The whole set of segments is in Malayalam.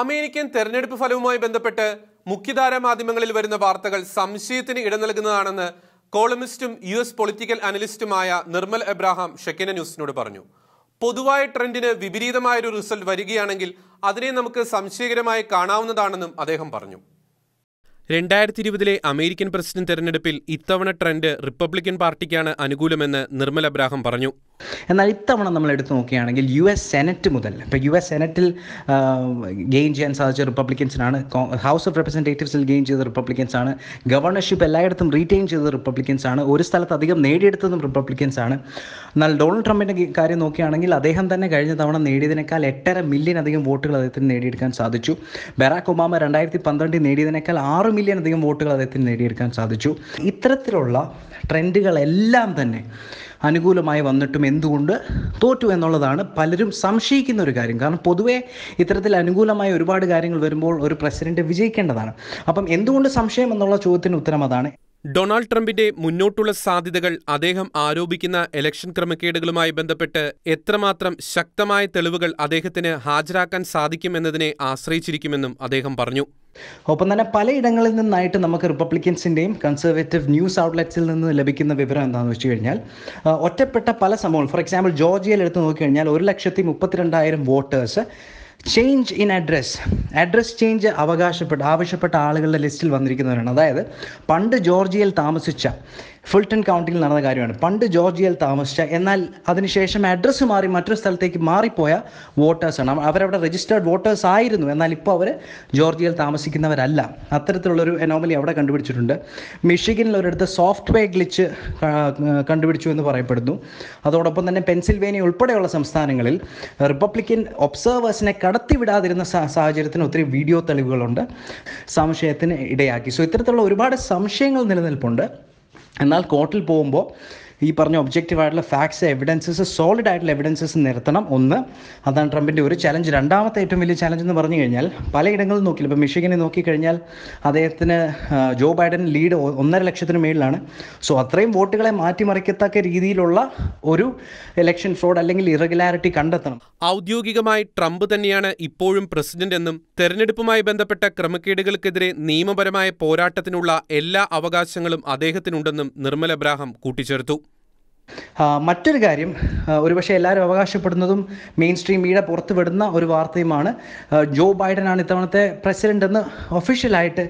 അമേരിക്കൻ തെരഞ്ഞെടുപ്പ് ഫലവുമായി ബന്ധപ്പെട്ട് മുഖ്യധാര മാധ്യമങ്ങളിൽ വരുന്ന വാർത്തകൾ സംശയത്തിന് ഇടം നൽകുന്നതാണെന്ന് കോളമിസ്റ്റും യു എസ് പൊളിറ്റിക്കൽ അനലിസ്റ്റുമായ നിർമ്മൽ എബ്രാഹാം ഷെക്കിന ന്യൂസിനോട് പറഞ്ഞു പൊതുവായ ട്രെൻഡിന് വിപരീതമായൊരു റിസൾട്ട് വരികയാണെങ്കിൽ അതിനെ നമുക്ക് സംശയകരമായി കാണാവുന്നതാണെന്നും അദ്ദേഹം പറഞ്ഞു രണ്ടായിരത്തി ഇരുപതിലെ അമേരിക്കൻ പ്രസിഡന്റ് തെരഞ്ഞെടുപ്പിൽ ഇത്തവണ ട്രെൻഡ് റിപ്പബ്ലിക്കൻ പാർട്ടിക്കാണ് അനുകൂലമെന്ന് നിർമ്മല അബ്രാഹം പറഞ്ഞു എന്നാൽ ഇത്തവണ നമ്മൾ എടുത്തു നോക്കുകയാണെങ്കിൽ യു എസ് സെനറ്റ് മുതൽ ഇപ്പോൾ യു എസ് സെനറ്റിൽ ഗെയിൻ ചെയ്യാൻ സാധിച്ച റിപ്പബ്ലിക്കൻസിനാണ് ഹൗസ് ഓഫ് റെപ്രസെൻറ്റേറ്റീവ്സിൽ ഗെയിൻ ചെയ്ത റിപ്പബ്ലിക്കൻസ് ആണ് ഗവർണർഷിപ്പ് എല്ലായിടത്തും റീറ്റെയിൻ ചെയ്ത റിപ്പബ്ലിക്കൻസ് ആണ് ഒരു സ്ഥലത്ത് അധികം നേടിയെടുത്തതും റിപ്പബ്ലിക്കൻസ് ആണ് എന്നാൽ ഡൊണാൾഡ് ട്രംപിൻ്റെ കാര്യം നോക്കുകയാണെങ്കിൽ അദ്ദേഹം തന്നെ കഴിഞ്ഞ തവണ നേടിയതിനേക്കാൾ എട്ടര മില്യൺ അധികം വോട്ടുകൾ അദ്ദേഹത്തിന് നേടിയെടുക്കാൻ സാധിച്ചു ബറാക് ഒബാമ രണ്ടായിരത്തി പന്ത്രണ്ടിൽ നേടിയതിനേക്കാൾ ആറ് മില്യൺ അധികം വോട്ടുകൾ അദ്ദേഹത്തിന് നേടിയെടുക്കാൻ സാധിച്ചു ഇത്തരത്തിലുള്ള ട്രെൻഡുകളെല്ലാം തന്നെ അനുകൂലമായി വന്നിട്ടും എന്തുകൊണ്ട് തോറ്റു എന്നുള്ളതാണ് പലരും സംശയിക്കുന്ന ഒരു കാര്യം കാരണം പൊതുവേ ഇത്തരത്തിൽ അനുകൂലമായ ഒരുപാട് കാര്യങ്ങൾ വരുമ്പോൾ ഒരു പ്രസിഡന്റ് വിജയിക്കേണ്ടതാണ് അപ്പം എന്തുകൊണ്ട് സംശയം എന്നുള്ള ചോദ്യത്തിന് ഉത്തരം അതാണ് ഡൊണാൾഡ് ട്രംപിന്റെ മുന്നോട്ടുള്ള സാധ്യതകൾ അദ്ദേഹം ആരോപിക്കുന്ന ഇലക്ഷൻ ക്രമക്കേടുകളുമായി ബന്ധപ്പെട്ട് എത്രമാത്രം ശക്തമായ തെളിവുകൾ അദ്ദേഹത്തിന് ഹാജരാക്കാൻ സാധിക്കുമെന്നതിനെ ആശ്രയിച്ചിരിക്കുമെന്നും അദ്ദേഹം പറഞ്ഞു ഒപ്പം തന്നെ പലയിടങ്ങളിൽ നിന്നായിട്ട് നമുക്ക് റിപ്പബ്ലിക്കൻസിൻ്റെയും കൺസർവേറ്റീവ് ന്യൂസ് ഔട്ട്ലെറ്റ്സിൽ നിന്ന് ലഭിക്കുന്ന വിവരം എന്താണെന്ന് വെച്ച് കഴിഞ്ഞാൽ ഒറ്റപ്പെട്ട പല സംഭവങ്ങൾ ഫോർ എക്സാമ്പിൾ ജോർജിയയിൽ എടുത്ത് നോക്കിക്കഴിഞ്ഞാൽ ഒരു ലക്ഷത്തി മുപ്പത്തിരണ്ടായിരം voters change in address address change അവകാശപ്പെട്ട ആവശ്യപ്പെട്ട ആളുകളുടെ ലിസ്റ്റിൽ വന്നിരിക്കുന്നവരാണ് അതായത് പണ്ട് ജോർജിയയിൽ താമസിച്ച ഫുൾട്ടൺ കൗണ്ടിയിൽ നടന്ന കാര്യമാണ് പണ്ട് ജോർജിയയിൽ താമസിച്ച എന്നാൽ അതിനുശേഷം അഡ്രസ്സ് മാറി മറ്റൊരു സ്ഥലത്തേക്ക് മാറിപ്പോയ വോട്ടേഴ്സാണ് അവരവിടെ രജിസ്റ്റേർഡ് വോട്ടേഴ്സ് ആയിരുന്നു എന്നാൽ ഇപ്പോൾ അവർ ജോർജിയയിൽ താമസിക്കുന്നവരല്ല അത്തരത്തിലുള്ളൊരു എനോമലി അവിടെ കണ്ടുപിടിച്ചിട്ടുണ്ട് മിഷിഗനിൽ ഒരിടത്ത് സോഫ്റ്റ്വെയർ ഗ്ലിച്ച് കണ്ടുപിടിച്ചു എന്ന് പറയപ്പെടുന്നു അതോടൊപ്പം തന്നെ പെൻസിൽവേനിയ ഉൾപ്പെടെയുള്ള സംസ്ഥാനങ്ങളിൽ റിപ്പബ്ലിക്കൻ ഒബ്സർവേഴ്സിനെ കടത്തിവിടാതിരുന്ന സാഹചര്യത്തിന് ഒത്തിരി വീഡിയോ തെളിവുകളുണ്ട് സംശയത്തിന് ഇടയാക്കി സോ ഇത്തരത്തിലുള്ള ഒരുപാട് സംശയങ്ങൾ നിലനിൽപ്പുണ്ട് എന്നാൽ കോർട്ടിൽ പോകുമ്പോൾ ഈ പറഞ്ഞ ഒബ്ജക്റ്റീവ് ആയിട്ടുള്ള ഫാക്ട്സ് എവിഡൻസസ് സോളിഡ് ആയിട്ടുള്ള എവിഡൻസസ് നിർത്തണം ഒന്ന് അതാണ് ട്രംപിൻ്റെ ഒരു ചലഞ്ച് രണ്ടാമത്തെ ഏറ്റവും വലിയ ചലഞ്ച് എന്ന് പറഞ്ഞു കഴിഞ്ഞാൽ പലയിടങ്ങളിൽ നോക്കില്ല ഇപ്പോൾ മിഷിഗനെ നോക്കിക്കഴിഞ്ഞാൽ അദ്ദേഹത്തിന് ജോ ബൈഡൻ ലീഡ് ഒന്നര ലക്ഷത്തിന് മേളിലാണ് സോ അത്രയും വോട്ടുകളെ മാറ്റിമറിക്കത്തക്ക രീതിയിലുള്ള ഒരു ഇലക്ഷൻ ഫ്രോഡ് അല്ലെങ്കിൽ ഇറഗുലാരിറ്റി കണ്ടെത്തണം ഔദ്യോഗികമായി ട്രംപ് തന്നെയാണ് ഇപ്പോഴും പ്രസിഡന്റ് എന്നും തെരഞ്ഞെടുപ്പുമായി ബന്ധപ്പെട്ട ക്രമക്കേടുകൾക്കെതിരെ നിയമപരമായ പോരാട്ടത്തിനുള്ള എല്ലാ അവകാശങ്ങളും അദ്ദേഹത്തിനുണ്ടെന്നും നിർമ്മല അബ്രാഹം കൂട്ടിച്ചേർത്തു മറ്റൊരു കാര്യം ഒരുപക്ഷെ എല്ലാവരും അവകാശപ്പെടുന്നതും മെയിൻ സ്ട്രീം മീഡിയ പുറത്തു വിടുന്ന ഒരു വാർത്തയുമാണ് ജോ ബൈഡൻ ആണ് ഇത്തവണത്തെ പ്രസിഡന്റ് എന്ന് ഒഫീഷ്യലായിട്ട്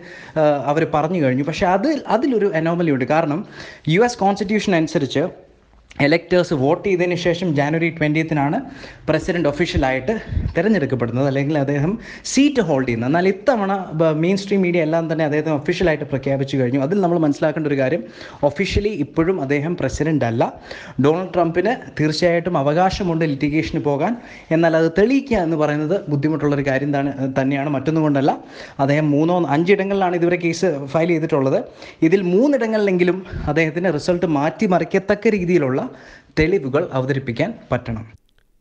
അവർ പറഞ്ഞു കഴിഞ്ഞു പക്ഷേ അതിൽ അതിലൊരു അനോമലിയുണ്ട് കാരണം യു എസ് കോൺസ്റ്റിറ്റ്യൂഷൻ അനുസരിച്ച് എലക്ടേഴ്സ് വോട്ട് ചെയ്തതിന് ശേഷം ജാനുവരി ട്വൻറ്റീത്തിനാണ് പ്രസിഡന്റ് ഒഫീഷ്യലായിട്ട് തിരഞ്ഞെടുക്കപ്പെടുന്നത് അല്ലെങ്കിൽ അദ്ദേഹം സീറ്റ് ഹോൾഡ് ചെയ്യുന്നത് എന്നാൽ ഇത്തവണ മെയിൻ സ്ട്രീം മീഡിയ എല്ലാം തന്നെ അദ്ദേഹത്തെ ഒഫീഷ്യലായിട്ട് പ്രഖ്യാപിച്ചു കഴിഞ്ഞു അതിൽ നമ്മൾ മനസ്സിലാക്കേണ്ട ഒരു കാര്യം ഒഫീഷ്യലി ഇപ്പോഴും അദ്ദേഹം പ്രസിഡന്റ് അല്ല ഡൊണാൾഡ് ട്രംപിന് തീർച്ചയായിട്ടും അവകാശമുണ്ട് ലിറ്റിഗേഷന് പോകാൻ എന്നാൽ അത് തെളിയിക്കുക എന്ന് പറയുന്നത് ബുദ്ധിമുട്ടുള്ളൊരു കാര്യം തന്നെയാണ് മറ്റൊന്നുകൊണ്ടല്ല അദ്ദേഹം മൂന്നോ അഞ്ചിടങ്ങളിലാണ് ഇതുവരെ കേസ് ഫയൽ ചെയ്തിട്ടുള്ളത് ഇതിൽ മൂന്നിടങ്ങളിലെങ്കിലും അദ്ദേഹത്തിന് റിസൾട്ട് മാറ്റിമറിക്കത്തക്ക രീതിയിലുള്ള തെളിവുകൾ അവതരിപ്പിക്കാൻ പറ്റണം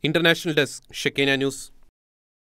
ഇന്റർനാഷണൽ ഡെസ്ക് ഷെക്കീന ന്യൂസ്